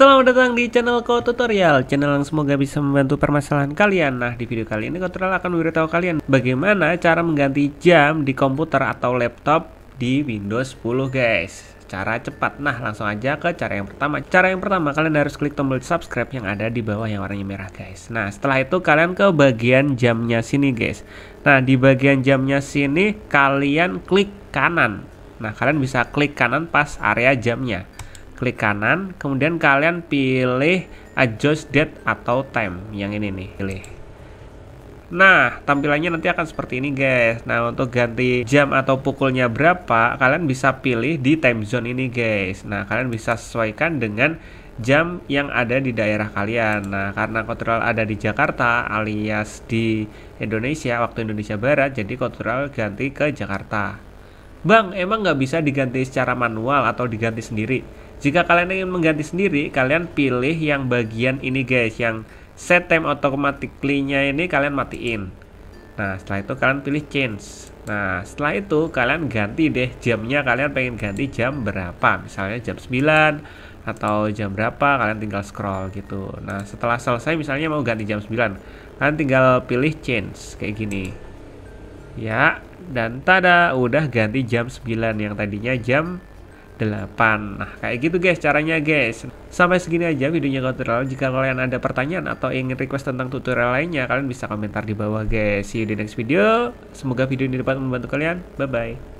Selamat datang di channel Ko Tutorial, channel yang semoga bisa membantu permasalahan kalian. Nah, di video kali ini Ko Tutorial akan memberitahu kalian bagaimana cara mengganti jam di komputer atau laptop di Windows 10, guys. Cara cepat. Nah, langsung aja ke cara yang pertama. Cara yang pertama, kalian harus klik tombol subscribe yang ada di bawah yang warnanya merah, guys. Nah, setelah itu kalian ke bagian jamnya sini, guys. Nah, di bagian jamnya sini kalian klik kanan. Nah, kalian bisa klik kanan pas area jamnya klik kanan kemudian kalian pilih adjust date atau time yang ini nih pilih Nah, tampilannya nanti akan seperti ini guys. Nah, untuk ganti jam atau pukulnya berapa, kalian bisa pilih di time zone ini guys. Nah, kalian bisa sesuaikan dengan jam yang ada di daerah kalian. Nah, karena Kotoral ada di Jakarta alias di Indonesia, waktu Indonesia Barat, jadi Kotoral ganti ke Jakarta. Bang, emang nggak bisa diganti secara manual atau diganti sendiri? Jika kalian ingin mengganti sendiri, kalian pilih yang bagian ini guys, yang set time automatically-nya ini kalian matiin. Nah, setelah itu kalian pilih change. Nah, setelah itu kalian ganti deh jamnya, kalian pengen ganti jam berapa? Misalnya jam 9 atau jam berapa, kalian tinggal scroll gitu. Nah, setelah selesai misalnya mau ganti jam 9, kalian tinggal pilih change kayak gini ya dan tada udah ganti jam 9 yang tadinya jam 8 Nah kayak gitu guys caranya guys Sampai segini aja videonya tutorial Jika kalian ada pertanyaan atau ingin request tentang tutorial lainnya Kalian bisa komentar di bawah guys See you di next video Semoga video ini dapat membantu kalian Bye bye